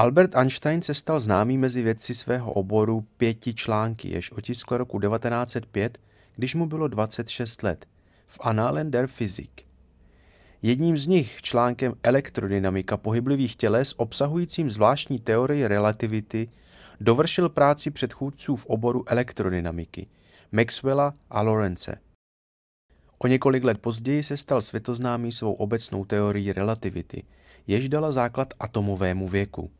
Albert Einstein se stal známý mezi vědci svého oboru pěti články, jež otiskl roku 1905, když mu bylo 26 let, v Annalen der Physik. Jedním z nich, článkem elektrodynamika pohyblivých těles, obsahujícím zvláštní teorii relativity, dovršil práci předchůdců v oboru elektrodynamiky Maxwella a Lorence. O několik let později se stal světoznámý svou obecnou teorií relativity, jež dala základ atomovému věku.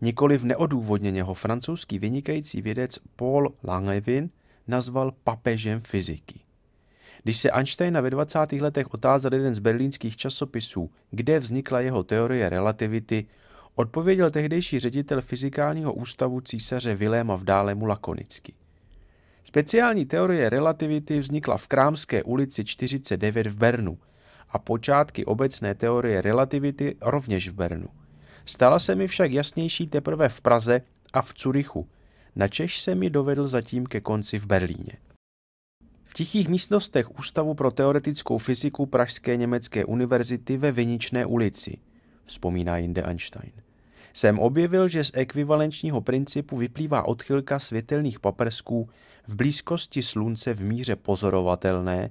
Nikoliv neodůvodněně ho francouzský vynikající vědec Paul Langevin nazval papežem fyziky. Když se Einsteina ve 20. letech otázal jeden z berlínských časopisů, kde vznikla jeho teorie relativity, odpověděl tehdejší ředitel fyzikálního ústavu císaře Viléma v Dálemu lakonicky. Speciální teorie relativity vznikla v Krámské ulici 49 v Bernu a počátky obecné teorie relativity rovněž v Bernu – Stala se mi však jasnější teprve v Praze a v Curychu. Na Češ se mi dovedl zatím ke konci v Berlíně. V tichých místnostech Ústavu pro teoretickou fyziku Pražské německé univerzity ve Viničné ulici, vzpomíná jinde Einstein, jsem objevil, že z ekvivalenčního principu vyplývá odchylka světelných paprsků v blízkosti slunce v míře pozorovatelné,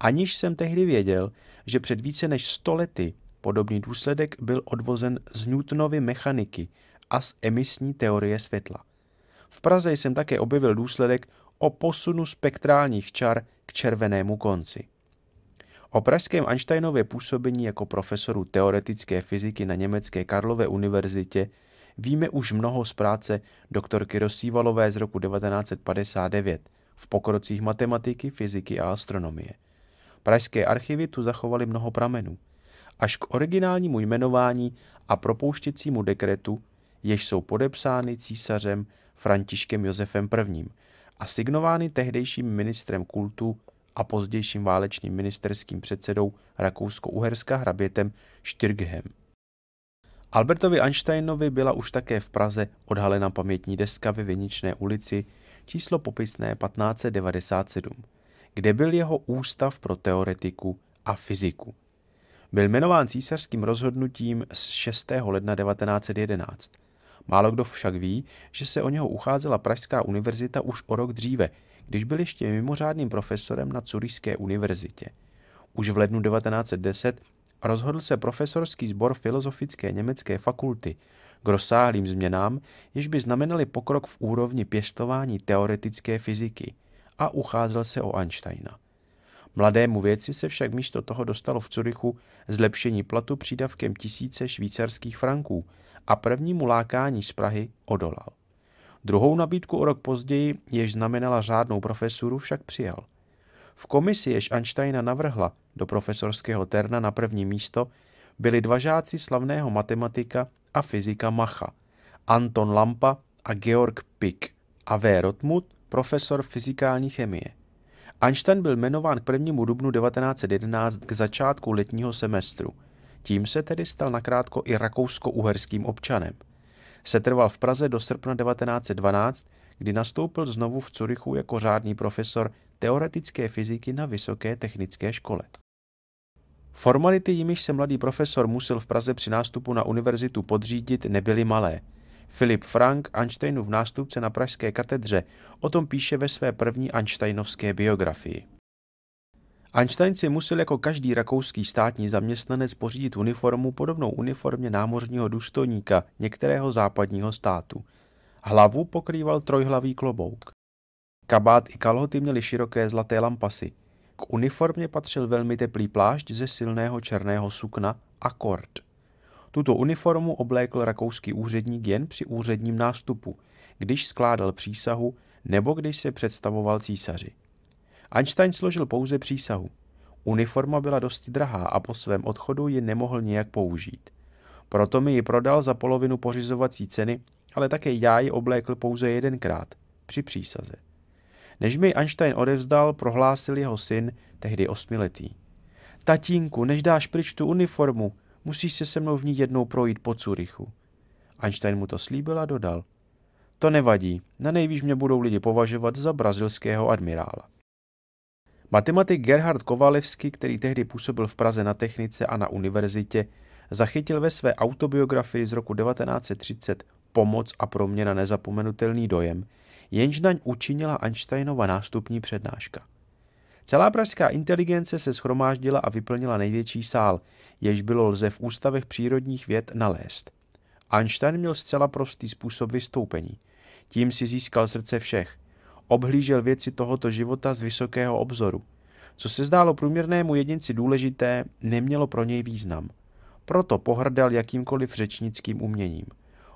aniž jsem tehdy věděl, že před více než 100 lety Podobný důsledek byl odvozen z Newtonovy mechaniky a z emisní teorie světla. V Praze jsem také objevil důsledek o posunu spektrálních čar k červenému konci. O pražském Einsteinově působení jako profesoru teoretické fyziky na Německé Karlové univerzitě víme už mnoho z práce doktorky Rosívalové z roku 1959 v pokrocích matematiky, fyziky a astronomie. Pražské archivy tu zachovaly mnoho pramenů – až k originálnímu jmenování a propouštěcímu dekretu, jež jsou podepsány císařem Františkem Josefem I. a signovány tehdejším ministrem kultu a pozdějším válečným ministerským předsedou Rakousko-Uherska hrabětem Štyrghem. Albertovi Einsteinovi byla už také v Praze odhalena pamětní deska ve Věničné ulici číslo popisné 1597, kde byl jeho ústav pro teoretiku a fyziku. Byl jmenován císařským rozhodnutím z 6. ledna 1911. Málo kdo však ví, že se o něho ucházela Pražská univerzita už o rok dříve, když byl ještě mimořádným profesorem na Curyšské univerzitě. Už v lednu 1910 rozhodl se profesorský sbor Filozofické německé fakulty k rozsáhlým změnám, jež by znamenaly pokrok v úrovni pěstování teoretické fyziky a ucházel se o Einsteina. Mladému věci se však místo toho dostalo v Curychu zlepšení platu přídavkem tisíce švýcarských franků a prvnímu lákání z Prahy odolal. Druhou nabídku o rok později, jež znamenala řádnou profesuru, však přijal. V komisi, jež Einsteina navrhla do profesorského terna na první místo, byli dva žáci slavného matematika a fyzika Macha, Anton Lampa a Georg Pick a V. Rotmut, profesor fyzikální chemie. Einstein byl jmenován k 1. dubnu 1911 k začátku letního semestru. Tím se tedy stal nakrátko i rakousko-uherským občanem. Setrval v Praze do srpna 1912, kdy nastoupil znovu v Curychu jako řádný profesor teoretické fyziky na Vysoké technické škole. Formality, jimiž se mladý profesor musel v Praze při nástupu na univerzitu podřídit, nebyly malé – Filip Frank, Einsteinův nástupce na pražské katedře, o tom píše ve své první Einsteinovské biografii. Einstein si musel jako každý rakouský státní zaměstnanec pořídit uniformu podobnou uniformě námořního důstojníka některého západního státu. Hlavu pokrýval trojhlavý klobouk. Kabát i kalhoty měly široké zlaté lampasy. K uniformě patřil velmi teplý plášť ze silného černého sukna a kord. Tuto uniformu oblékl rakouský úředník jen při úředním nástupu, když skládal přísahu nebo když se představoval císaři. Einstein složil pouze přísahu. Uniforma byla dosti drahá a po svém odchodu ji nemohl nějak použít. Proto mi ji prodal za polovinu pořizovací ceny, ale také já ji oblékl pouze jedenkrát, při přísaze. Než mi Einstein odevzdal, prohlásil jeho syn, tehdy osmiletý. Tatínku, než dáš pryč tu uniformu, Musíš se se mnou v ní jednou projít po Curychu. Einstein mu to slíbil a dodal. To nevadí, na nejvíc mě budou lidi považovat za brazilského admirála. Matematik Gerhard Kovalevsky, který tehdy působil v Praze na technice a na univerzitě, zachytil ve své autobiografii z roku 1930 Pomoc a pro mě na nezapomenutelný dojem, jenž naň učinila Einsteinova nástupní přednáška. Celá pražská inteligence se schromáždila a vyplnila největší sál, jež bylo lze v ústavech přírodních věd nalézt. Einstein měl zcela prostý způsob vystoupení. Tím si získal srdce všech. Obhlížel věci tohoto života z vysokého obzoru. Co se zdálo průměrnému jedinci důležité, nemělo pro něj význam. Proto pohrdal jakýmkoliv řečnickým uměním.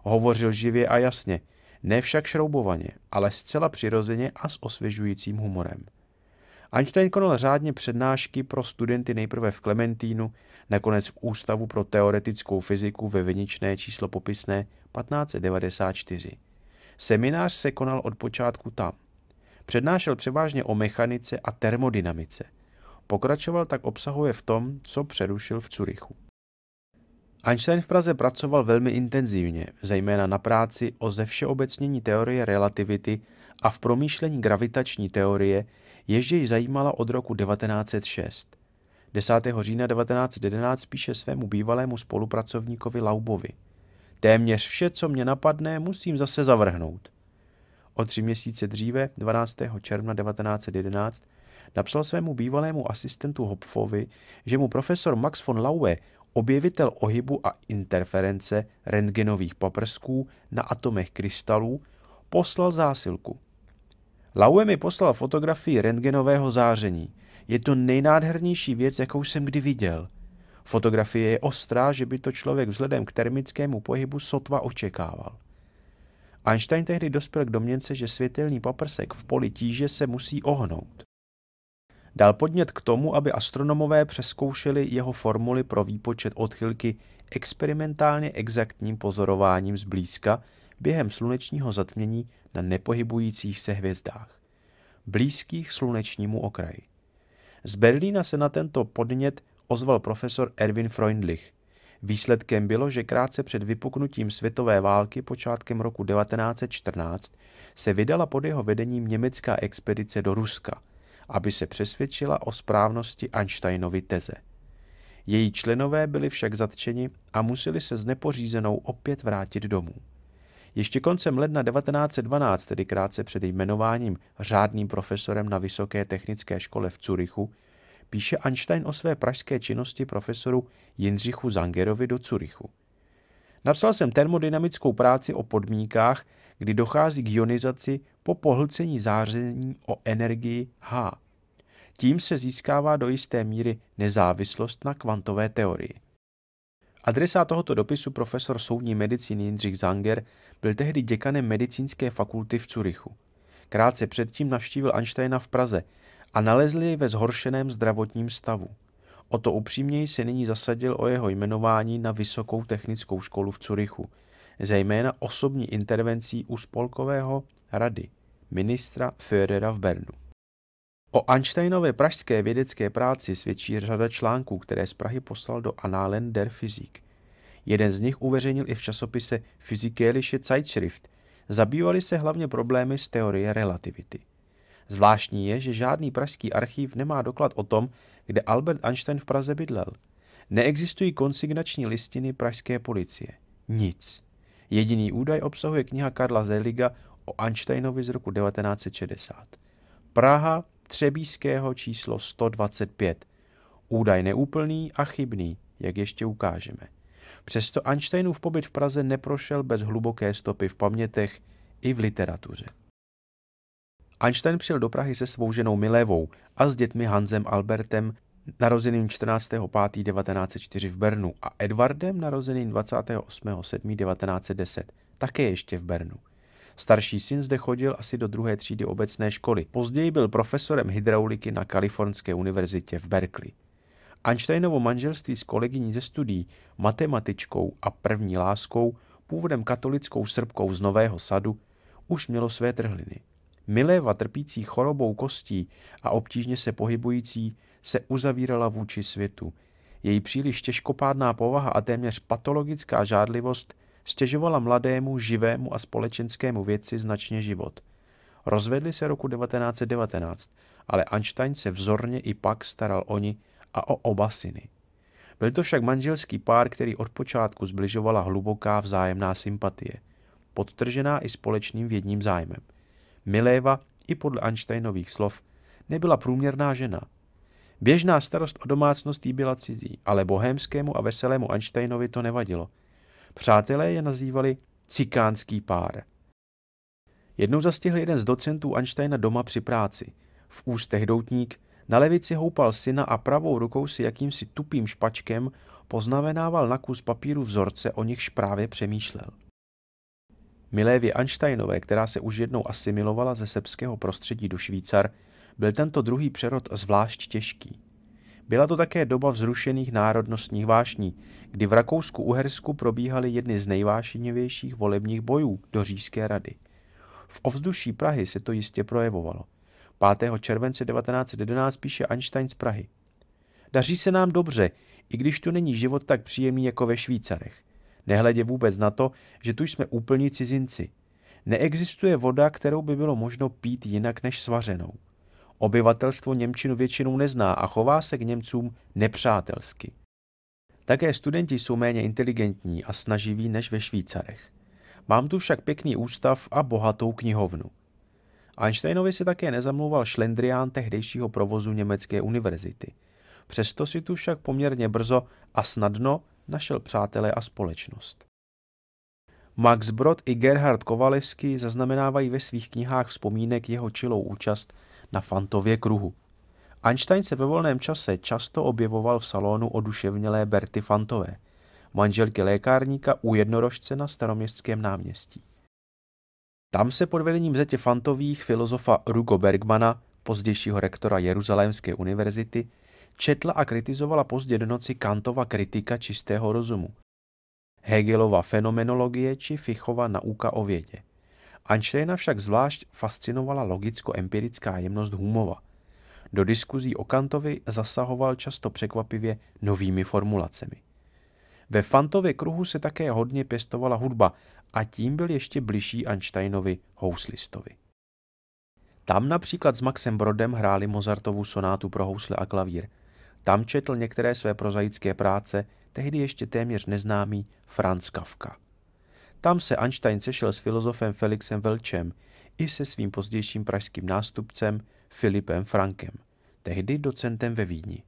Hovořil živě a jasně, ne však šroubovaně, ale zcela přirozeně a s osvěžujícím humorem. Einstein konal řádně přednášky pro studenty nejprve v Klementínu, nakonec v Ústavu pro teoretickou fyziku ve Viničné číslo popisné 1594. Seminář se konal od počátku tam. Přednášel převážně o mechanice a termodynamice. Pokračoval tak obsahově v tom, co přerušil v Curychu. Einstein v Praze pracoval velmi intenzivně, zejména na práci o zevšeobecnění teorie relativity a v promýšlení gravitační teorie, jež jej zajímala od roku 1906. 10. října 1911 píše svému bývalému spolupracovníkovi Laubovi. Téměř vše, co mě napadne, musím zase zavrhnout. O tři měsíce dříve, 12. června 1911, napsal svému bývalému asistentu Hopfovi, že mu profesor Max von Laue, objevitel ohybu a interference rentgenových paprsků na atomech krystalů, poslal zásilku. Laue mi poslal fotografii rentgenového záření. Je to nejnádhernější věc, jakou jsem kdy viděl. Fotografie je ostrá, že by to člověk vzhledem k termickému pohybu sotva očekával. Einstein tehdy dospěl k domněnce, že světelný paprsek v poli tíže se musí ohnout. Dal podnět k tomu, aby astronomové přeskoušeli jeho formuly pro výpočet odchylky experimentálně exaktním pozorováním zblízka během slunečního zatmění na nepohybujících se hvězdách, blízkých slunečnímu okraji. Z Berlína se na tento podnět ozval profesor Erwin Freundlich. Výsledkem bylo, že krátce před vypuknutím světové války počátkem roku 1914 se vydala pod jeho vedením německá expedice do Ruska, aby se přesvědčila o správnosti Einsteinovy teze. Její členové byli však zatčeni a museli se s nepořízenou opět vrátit domů. Ještě koncem ledna 1912, tedy krátce před jmenováním řádným profesorem na Vysoké technické škole v Curychu, píše Einstein o své pražské činnosti profesoru Jindřichu Zangerovi do Curychu. Napsal jsem termodynamickou práci o podmínkách, kdy dochází k ionizaci po pohlcení záření o energii H. Tím se získává do jisté míry nezávislost na kvantové teorii. Adresát tohoto dopisu profesor soudní medicíny Jindřich Zanger byl tehdy děkanem medicínské fakulty v Curychu. Krátce předtím navštívil Einsteina v Praze a nalezl jej ve zhoršeném zdravotním stavu. O to upřímněji se nyní zasadil o jeho jmenování na Vysokou technickou školu v Curychu, zejména osobní intervencí u spolkového rady, ministra Führera v Bernu. O Einsteinově pražské vědecké práci svědčí řada článků, které z Prahy poslal do Annalen der Physik. Jeden z nich uveřejnil i v časopise Physikalische Zeitschrift. Zabývali se hlavně problémy z teorie relativity. Zvláštní je, že žádný pražský archív nemá doklad o tom, kde Albert Einstein v Praze bydlel. Neexistují konsignační listiny pražské policie. Nic. Jediný údaj obsahuje kniha Karla Zeliga o Einsteinovi z roku 1960. Praha Třebíského číslo 125. Údaj neúplný a chybný, jak ještě ukážeme. Přesto Einsteinův pobyt v Praze neprošel bez hluboké stopy v pamětech i v literatuře. Einstein přijel do Prahy se svou ženou Milévou a s dětmi Hansem Albertem, narozeným 14.5.1904 v Bernu a Edwardem, narozeným 28.7.1910, také ještě v Bernu. Starší syn zde chodil asi do druhé třídy obecné školy. Později byl profesorem hydrauliky na Kalifornské univerzitě v Berkeley. Einsteinovo manželství s kolegyní ze studií, matematičkou a první láskou, původem katolickou srbkou z Nového sadu, už mělo své trhliny. Miléva trpící chorobou kostí a obtížně se pohybující se uzavírala vůči světu. Její příliš těžkopádná povaha a téměř patologická žádlivost – stěžovala mladému, živému a společenskému věci značně život. Rozvedli se roku 1919, ale Einstein se vzorně i pak staral o ni a o oba syny. Byl to však manželský pár, který od počátku zbližovala hluboká vzájemná sympatie, podtržená i společným vědním zájmem. Miléva i podle Einsteinových slov nebyla průměrná žena. Běžná starost o domácnosti byla cizí, ale bohémskému a veselému Einsteinovi to nevadilo – Přátelé je nazývali cikánský pár. Jednou zastihl jeden z docentů Einsteina doma při práci. V ústech doutník, na levici houpal syna a pravou rukou si jakýmsi tupým špačkem poznamenával na kus papíru vzorce, o nichž právě přemýšlel. Milévě Einsteinové, která se už jednou asimilovala ze srbského prostředí do Švýcar, byl tento druhý přerod zvlášť těžký. Byla to také doba vzrušených národnostních vášní, kdy v Rakousku-Uhersku probíhaly jedny z nejvášnivějších volebních bojů do Říšské rady. V ovzduší Prahy se to jistě projevovalo. 5. července 1911 píše Einstein z Prahy. Daří se nám dobře, i když tu není život tak příjemný jako ve Švýcarech. Nehledě vůbec na to, že tu jsme úplní cizinci. Neexistuje voda, kterou by bylo možno pít jinak než svařenou. Obyvatelstvo Němčinu většinou nezná a chová se k Němcům nepřátelsky. Také studenti jsou méně inteligentní a snaživí než ve Švýcarech. Mám tu však pěkný ústav a bohatou knihovnu. Einsteinovi se také nezamlouval šlendrián tehdejšího provozu německé univerzity. Přesto si tu však poměrně brzo a snadno našel přátelé a společnost. Max Brod i Gerhard Kovalevsky zaznamenávají ve svých knihách vzpomínek jeho čilou účast na Fantově kruhu. Einstein se ve volném čase často objevoval v salonu oduševnělé Berty Fantové, manželky lékárníka u jednorožce na staroměstském náměstí. Tam se pod vedením zetě Fantových filozofa Rugo Bergmana, pozdějšího rektora Jeruzalémské univerzity, četla a kritizovala pozdě do noci Kantova kritika čistého rozumu, Hegelova fenomenologie či Fichova nauka o vědě. Einsteina však zvlášť fascinovala logicko-empirická jemnost Humova. Do diskuzí o Kantovi zasahoval často překvapivě novými formulacemi. Ve Fantově kruhu se také hodně pěstovala hudba a tím byl ještě bližší Einsteinovi houslistovi. Tam například s Maxem Brodem hráli Mozartovu sonátu pro housle a klavír. Tam četl některé své prozaické práce, tehdy ještě téměř neznámý Franz Kafka. Tam se Einstein sešel s filozofem Felixem Velčem i se svým pozdějším pražským nástupcem Filipem Frankem, tehdy docentem ve Vídni.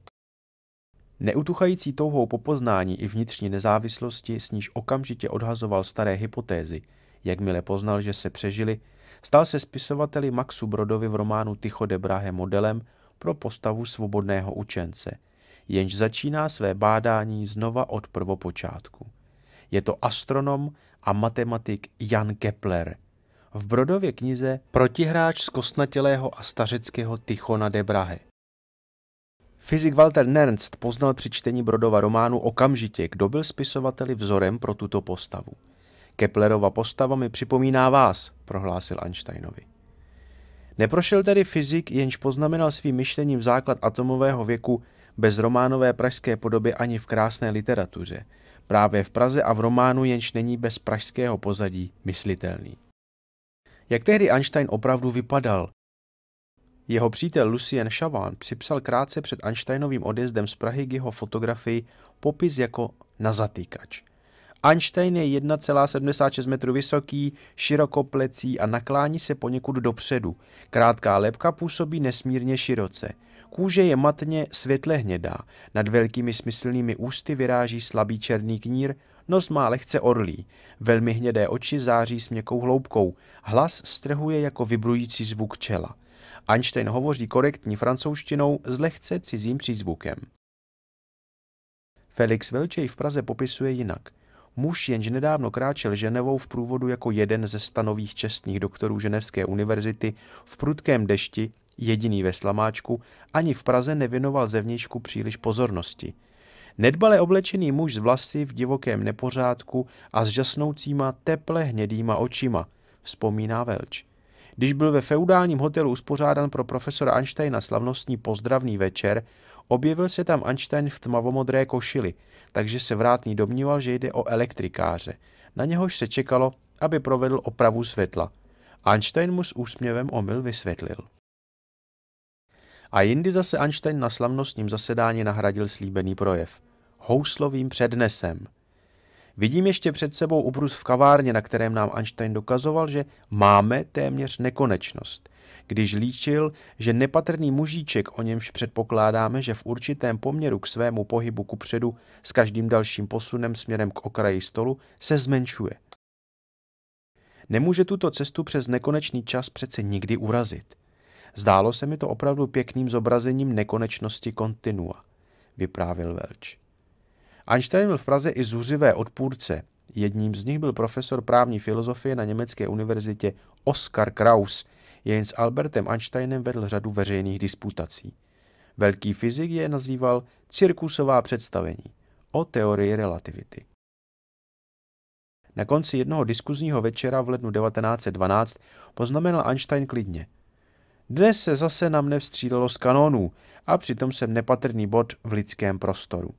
Neutuchající touhou po poznání i vnitřní nezávislosti, s níž okamžitě odhazoval staré hypotézy, jakmile poznal, že se přežili, stal se spisovateli Maxu Brodovi v románu Tycho de Brahe modelem pro postavu svobodného učence, jenž začíná své bádání znova od prvopočátku. Je to astronom, a matematik Jan Kepler. V Brodově knize Protihráč z kostnatělého a stařeckého Tychona de Brahe. Fyzik Walter Nernst poznal při čtení Brodova románu okamžitě, kdo byl spisovateli vzorem pro tuto postavu. Keplerova postava mi připomíná vás, prohlásil Einsteinovi. Neprošel tedy fyzik, jenž poznamenal svým myšlením základ atomového věku bez románové pražské podoby ani v krásné literatuře – právě v Praze a v románu jenž není bez pražského pozadí myslitelný. Jak tehdy Einstein opravdu vypadal? Jeho přítel Lucien Chavan připsal krátce před Einsteinovým odjezdem z Prahy k jeho fotografii popis jako "na zatýkač. Einstein je 1,76 metrů vysoký, širokoplecí a naklání se poněkud dopředu. Krátká lepka působí nesmírně široce – Kůže je matně světle hnědá, nad velkými smyslnými ústy vyráží slabý černý knír, nos má lehce orlí, velmi hnědé oči září s měkkou hloubkou, hlas strhuje jako vybrující zvuk čela. Einstein hovoří korektní francouzštinou s lehce cizím přízvukem. Felix Velčej v Praze popisuje jinak. Muž jenž nedávno kráčel Ženevou v průvodu jako jeden ze stanových čestných doktorů Ženevské univerzity v prudkém dešti jediný ve slamáčku, ani v Praze nevěnoval zevnějšku příliš pozornosti. Nedbale oblečený muž z vlasy v divokém nepořádku a s žasnoucíma teple hnědýma očima, vzpomíná Velč. Když byl ve feudálním hotelu uspořádan pro profesora Einsteina slavnostní pozdravný večer, objevil se tam Einstein v tmavomodré košili, takže se vrátný domníval, že jde o elektrikáře. Na něhož se čekalo, aby provedl opravu světla. Einstein mu s úsměvem omyl vysvětlil. A jindy zase Einstein na slavnostním zasedání nahradil slíbený projev. Houslovým přednesem. Vidím ještě před sebou ubrus v kavárně, na kterém nám Einstein dokazoval, že máme téměř nekonečnost. Když líčil, že nepatrný mužíček, o němž předpokládáme, že v určitém poměru k svému pohybu kupředu s každým dalším posunem směrem k okraji stolu se zmenšuje. Nemůže tuto cestu přes nekonečný čas přece nikdy urazit. Zdálo se mi to opravdu pěkným zobrazením nekonečnosti kontinua, vyprávil Velč. Einstein byl v Praze i zuřivé odpůrce. Jedním z nich byl profesor právní filozofie na německé univerzitě Oskar Kraus, jen s Albertem Einsteinem vedl řadu veřejných disputací. Velký fyzik je nazýval cirkusová představení o teorii relativity. Na konci jednoho diskuzního večera v lednu 1912 poznamenal Einstein klidně – dnes se zase na mne vstřílelo z kanónů a přitom jsem nepatrný bod v lidském prostoru.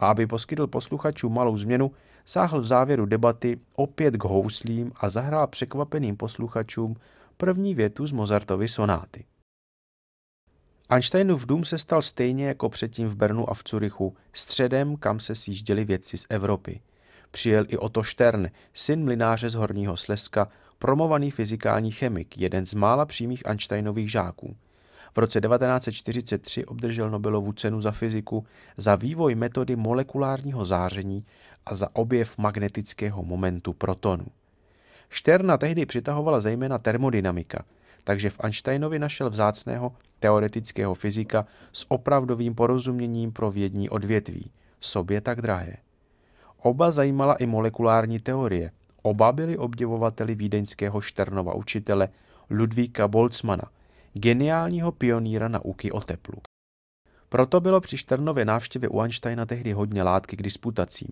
A aby poskytl posluchačům malou změnu, sáhl v závěru debaty opět k houslím a zahrál překvapeným posluchačům první větu z Mozartovy sonáty. Einsteinův dům se stal stejně jako předtím v Bernu a v Curychu středem, kam se sjížděli věci z Evropy. Přijel i Otto Stern, syn mlináře z Horního Slezska, promovaný fyzikální chemik, jeden z mála přímých Einsteinových žáků. V roce 1943 obdržel Nobelovu cenu za fyziku za vývoj metody molekulárního záření a za objev magnetického momentu protonu. Šterna tehdy přitahovala zejména termodynamika, takže v Einsteinovi našel vzácného teoretického fyzika s opravdovým porozuměním pro vědní odvětví, sobě tak drahé. Oba zajímala i molekulární teorie – Oba byli obdivovateli vídeňského Šternova učitele Ludvíka Boltzmana, geniálního pionýra nauky o teplu. Proto bylo při Šternově návštěvě u Einsteina tehdy hodně látky k disputacím.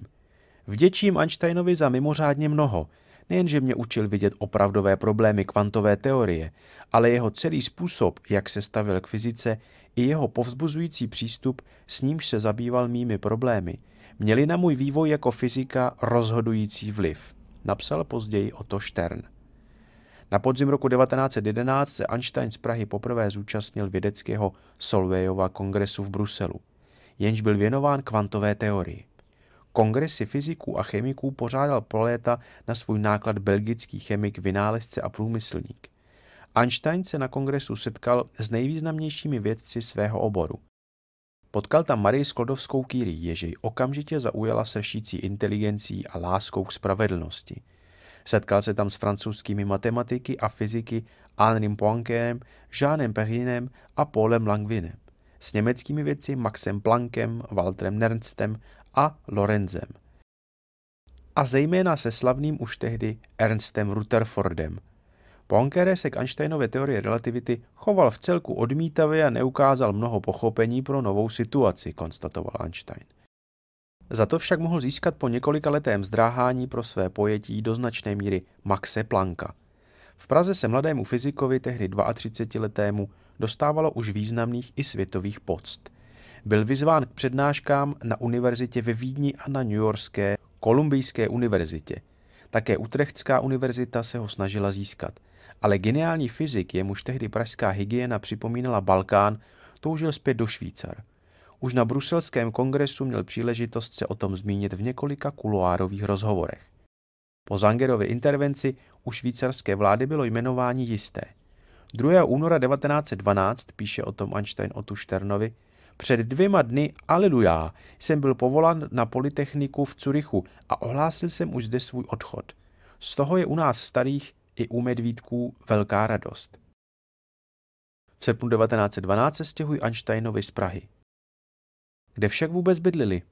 Vděčím Einsteinovi za mimořádně mnoho, nejenže mě učil vidět opravdové problémy kvantové teorie, ale jeho celý způsob, jak se stavil k fyzice, i jeho povzbuzující přístup, s nímž se zabýval mými problémy, měli na můj vývoj jako fyzika rozhodující vliv napsal později Otto Stern. Na podzim roku 1911 se Einstein z Prahy poprvé zúčastnil vědeckého Solvejova kongresu v Bruselu, jenž byl věnován kvantové teorii. Kongresy fyziků a chemiků pořádal pro léta na svůj náklad belgický chemik, vynálezce a průmyslník. Einstein se na kongresu setkal s nejvýznamnějšími vědci svého oboru, Potkal tam Marii Sklodovskou Kýry, jež jej okamžitě zaujala sršící inteligencí a láskou k spravedlnosti. Setkal se tam s francouzskými matematiky a fyziky Henrym Poincarem, Jeanem Perrinem a Paulem Langvinem, s německými vědci Maxem Planckem, Walterem Nernstem a Lorenzem. A zejména se slavným už tehdy Ernstem Rutherfordem – Poincaré se k Einsteinově teorii relativity choval v celku odmítavě a neukázal mnoho pochopení pro novou situaci, konstatoval Einstein. Za to však mohl získat po několika letém zdráhání pro své pojetí do značné míry Maxe Plancka. V Praze se mladému fyzikovi, tehdy 32-letému, dostávalo už významných i světových poct. Byl vyzván k přednáškám na univerzitě ve Vídni a na New Yorkské Kolumbijské univerzitě. Také Utrechtská univerzita se ho snažila získat – ale geniální fyzik, jemuž tehdy pražská hygiena připomínala Balkán, toužil zpět do Švýcar. Už na bruselském kongresu měl příležitost se o tom zmínit v několika kuloárových rozhovorech. Po Zangerově intervenci u švýcarské vlády bylo jmenování jisté. 2. února 1912 píše o tom Einstein Otu Šternovi, před dvěma dny, aleluja, jsem byl povolán na politechniku v Curychu a ohlásil jsem už zde svůj odchod. Z toho je u nás starých i u medvídků velká radost. V srpnu 1912 se stěhují Einsteinovi z Prahy. Kde však vůbec bydlili?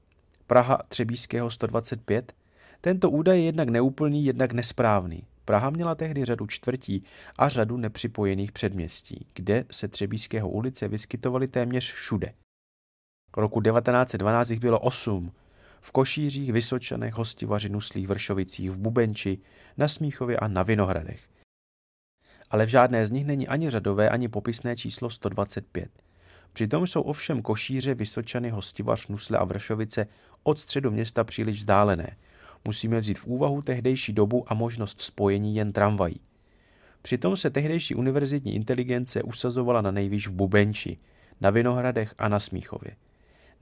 Praha Třebíského 125? Tento údaj je jednak neúplný, jednak nesprávný. Praha měla tehdy řadu čtvrtí a řadu nepřipojených předměstí, kde se Třebíského ulice vyskytovaly téměř všude. Roku 1912 jich bylo osm, v Košířích, Vysočanech, Hostivaři, Nuslí, Vršovicích, v Bubenči, na Smíchově a na Vinohradech. Ale v žádné z nich není ani řadové, ani popisné číslo 125. Přitom jsou ovšem Košíře, Vysočany, Hostivař, Nusle a Vršovice od středu města příliš vzdálené. Musíme vzít v úvahu tehdejší dobu a možnost spojení jen tramvají. Přitom se tehdejší univerzitní inteligence usazovala na nejvýš v Bubenči, na Vinohradech a na Smíchově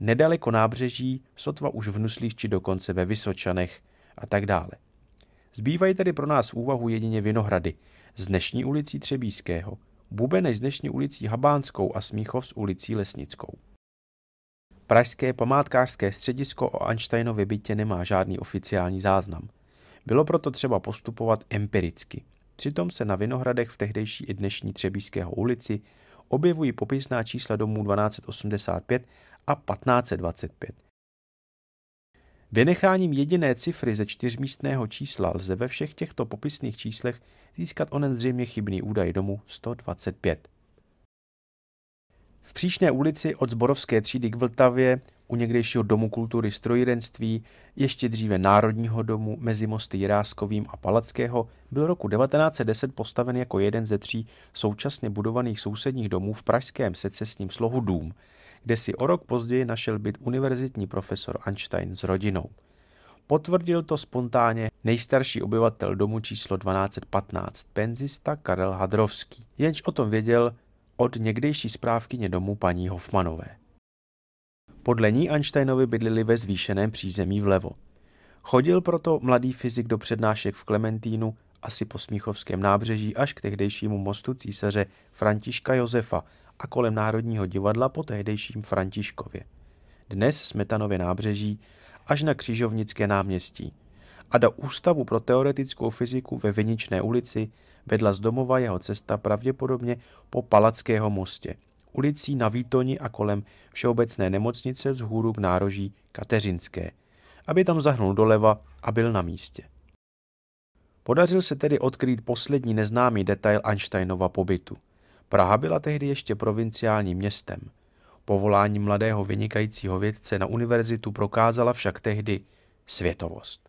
nedaleko nábřeží, sotva už v Nuslích či dokonce ve Vysočanech a tak dále. Zbývají tedy pro nás úvahu jedině Vinohrady z dnešní ulicí Třebíského, Bubenej z dnešní ulicí Habánskou a Smíchov s ulicí Lesnickou. Pražské památkářské středisko o Einsteinově bytě nemá žádný oficiální záznam. Bylo proto třeba postupovat empiricky. Přitom se na Vinohradech v tehdejší i dnešní Třebíského ulici objevují popisná čísla domů 1285 a 1525. Vynecháním jediné cifry ze čtyřmístného čísla lze ve všech těchto popisných číslech získat onen zřejmě chybný údaj domu 125. V příšné ulici od Zborovské třídy k Vltavě u někdejšího domu kultury strojírenství, ještě dříve Národního domu mezi mosty Jiráskovým a Palackého, byl roku 1910 postaven jako jeden ze tří současně budovaných sousedních domů v pražském secesním slohu Dům – kde si o rok později našel byt univerzitní profesor Einstein s rodinou. Potvrdil to spontánně nejstarší obyvatel domu číslo 1215, penzista Karel Hadrovský, jenž o tom věděl od někdejší zprávkyně domu paní Hofmanové. Podle ní Einsteinovi bydlili ve zvýšeném přízemí vlevo. Chodil proto mladý fyzik do přednášek v Klementínu asi po Smíchovském nábřeží až k tehdejšímu mostu císaře Františka Josefa a kolem Národního divadla po tehdejším Františkově. Dnes Smetanově nábřeží až na Křižovnické náměstí a do Ústavu pro teoretickou fyziku ve Viničné ulici vedla z domova jeho cesta pravděpodobně po Palackého mostě, ulicí na Výtoni a kolem Všeobecné nemocnice vzhůru k nároží Kateřinské, aby tam zahnul doleva a byl na místě. Podařil se tedy odkrýt poslední neznámý detail Einsteinova pobytu – Praha byla tehdy ještě provinciálním městem. Povolání mladého vynikajícího vědce na univerzitu prokázala však tehdy světovost.